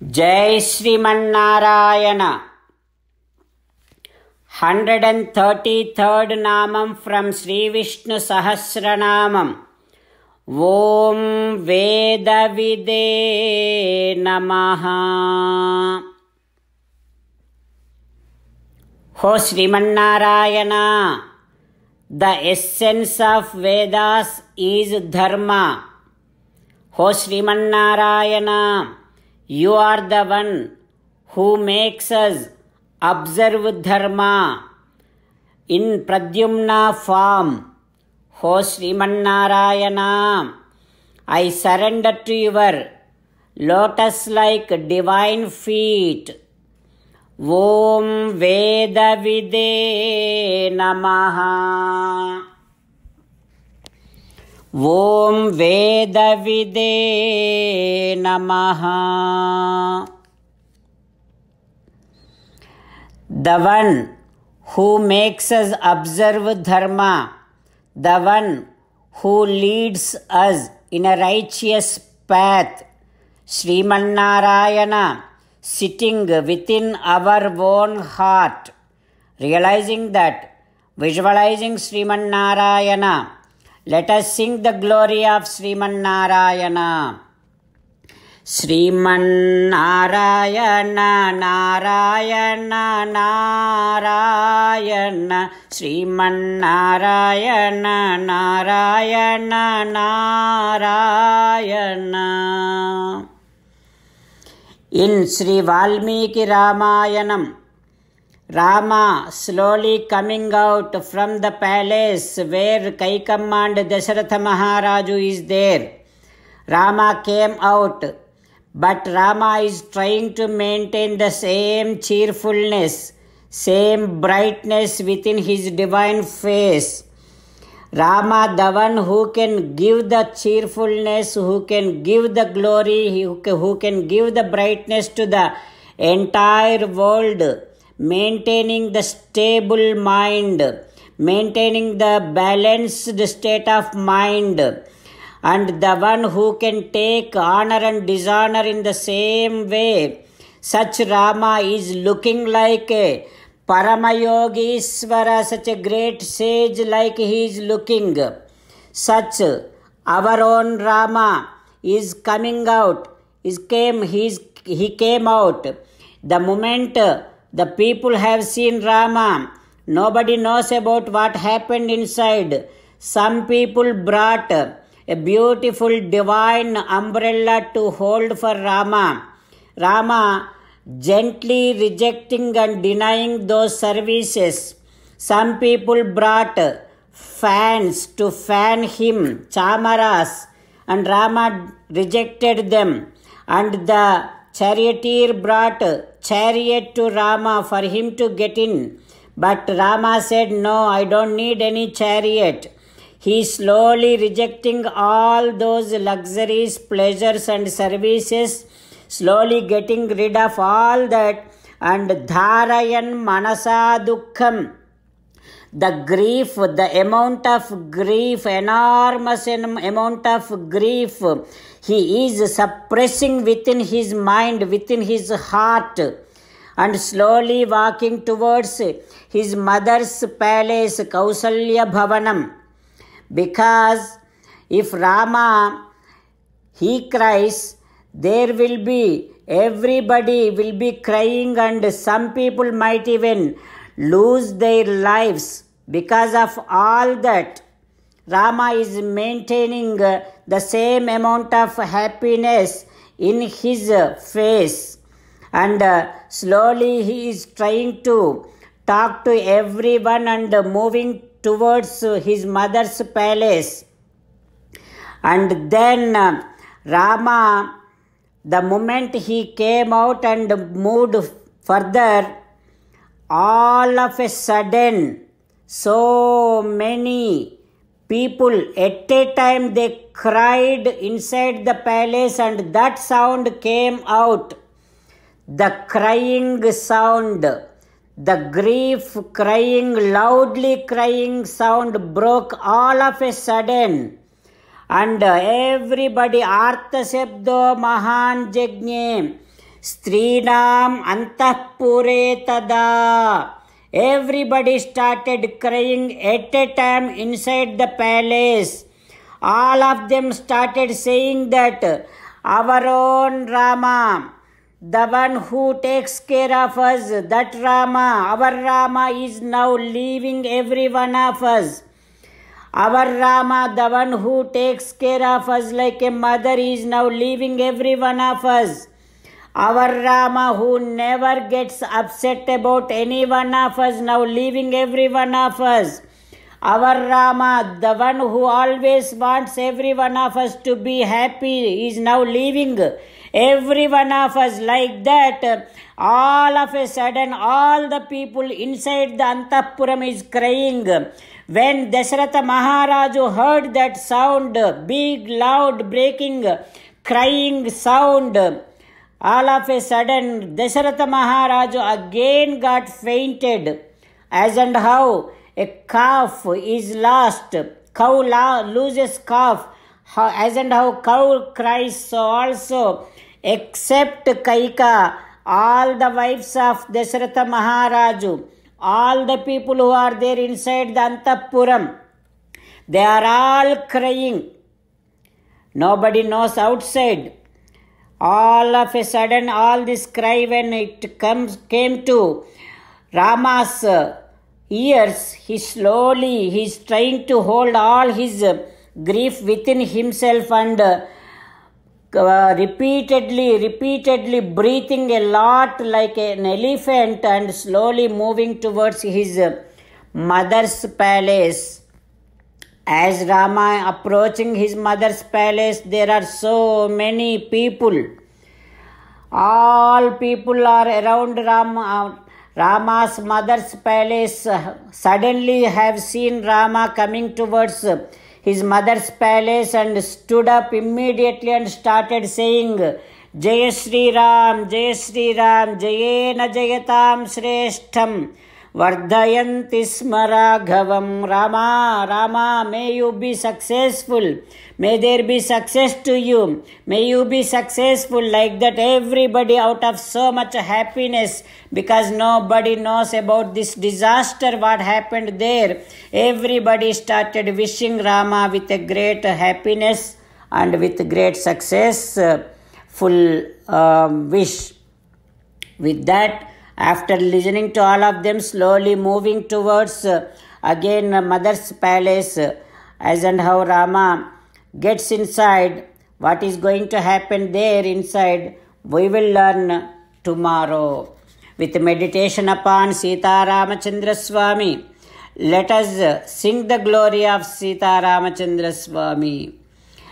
Jai Srimannarayana 133rd Namam from Sri Vishnu Sahasranamam Om Vedavide Namaha Ho Srimannarayana The essence of Vedas is Dharma Ho Srimannarayana you are the one who makes us observe Dharma in Pradyumna form. Ho Srimannarayana, I surrender to your lotus like divine feet. Om वेदविदे Namaha. Om वेदविदे Namaha. The one who makes us observe dharma, the one who leads us in a righteous path, Srimannarayana, sitting within our own heart, realizing that, visualizing Srimannarayana, let us sing the glory of Sriman Narayana. Sriman Narayana, Narayana, Narayana. Sriman Narayana, Narayana, Narayana. In Sri Valmiki Ramayanam. Rama slowly coming out from the palace where Kaikamma and Dasaratha Maharaju is there. Rama came out, but Rama is trying to maintain the same cheerfulness, same brightness within his divine face. Rama, the one who can give the cheerfulness, who can give the glory, who can give the brightness to the entire world maintaining the stable mind, maintaining the balanced state of mind, and the one who can take honor and dishonor in the same way. Such Rama is looking like a Paramayogiswara, such a great sage like he is looking. Such our own Rama is coming out, is came, he, is, he came out. The moment the people have seen Rama. Nobody knows about what happened inside. Some people brought a beautiful divine umbrella to hold for Rama. Rama gently rejecting and denying those services. Some people brought fans to fan him, chamaras, and Rama rejected them. And the charioteer brought chariot to Rama for him to get in. But Rama said, No, I don't need any chariot. He slowly rejecting all those luxuries, pleasures, and services, slowly getting rid of all that. And Dharayan Manasa Dukham the grief, the amount of grief, enormous amount of grief he is suppressing within his mind, within his heart, and slowly walking towards his mother's palace, Kausalya Bhavanam. Because if Rama, he cries, there will be everybody will be crying and some people might even lose their lives because of all that. Rama is maintaining uh, the same amount of happiness in his face and uh, slowly he is trying to talk to everyone and moving towards his mother's palace. And then uh, Rama, the moment he came out and moved further, all of a sudden, so many people at a time they cried inside the palace, and that sound came out. The crying sound, the grief crying, loudly crying sound broke all of a sudden. And everybody, Arthasabdo Mahan Jagnam. स्त्रीणाम् अन्तःपुरे तदा everybody started crying at a time inside the palace. All of them started saying that our own Rama, the one who takes care of us, that Rama, our Rama is now leaving every one of us. Our Rama, the one who takes care of us like a mother, is now leaving every one of us. Our Rama, who never gets upset about any one of us, now leaving every one of us. Our Rama, the one who always wants every one of us to be happy, is now leaving every one of us like that. All of a sudden, all the people inside the Antapuram is crying. When Dasharatha Maharaju heard that sound, big, loud, breaking, crying sound, all of a sudden, Dasharatha Maharaja again got fainted. As and how a calf is lost, cow loses calf. How, as and how cow cries, so also, except Kaika, all the wives of Dasharatha Maharaja, all the people who are there inside the Antapuram, they are all crying. Nobody knows outside. All of a sudden, all this cry, when it comes, came to Rama's ears, he slowly, he's trying to hold all his grief within himself and uh, repeatedly, repeatedly breathing a lot like an elephant and slowly moving towards his mother's palace. As Rama approaching his mother's palace, there are so many people. All people are around Rama. Uh, Rama's mother's palace suddenly have seen Rama coming towards his mother's palace and stood up immediately and started saying, Jay Sri Ram, Jay Sri Ram, Jayena Jayatam Shreshtham. Rama May you be successful. May there be success to you. May you be successful like that. Everybody out of so much happiness because nobody knows about this disaster what happened there everybody started wishing rama with a great happiness and with great success full um, wish with that after listening to all of them, slowly moving towards uh, again uh, mother's palace, uh, as and how Rama gets inside, what is going to happen there inside, we will learn tomorrow. With meditation upon Sita Ramachandra Swami, let us sing the glory of Sita Ramachandra Swami.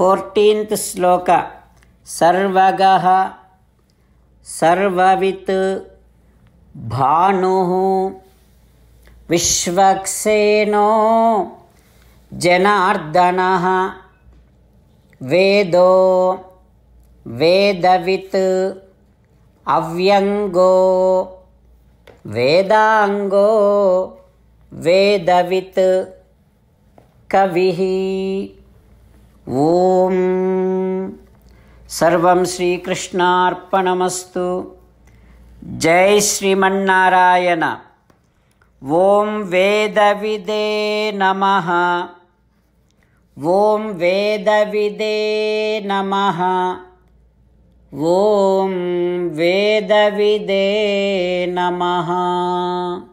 फोर्टींत श्लोक सर्वगः सर्ववित् भानुः विश्वक्सेनो वेदो वेदवित् अव्यंगो वेदांगो वेदवित् कविः ॐ सर्वं श्रीकृष्णार्पणमस्तु जय श्रीमन्नारायण ॐ वेदविदे नमः ॐ वेदविदे नमः ॐ वेदविदे नमः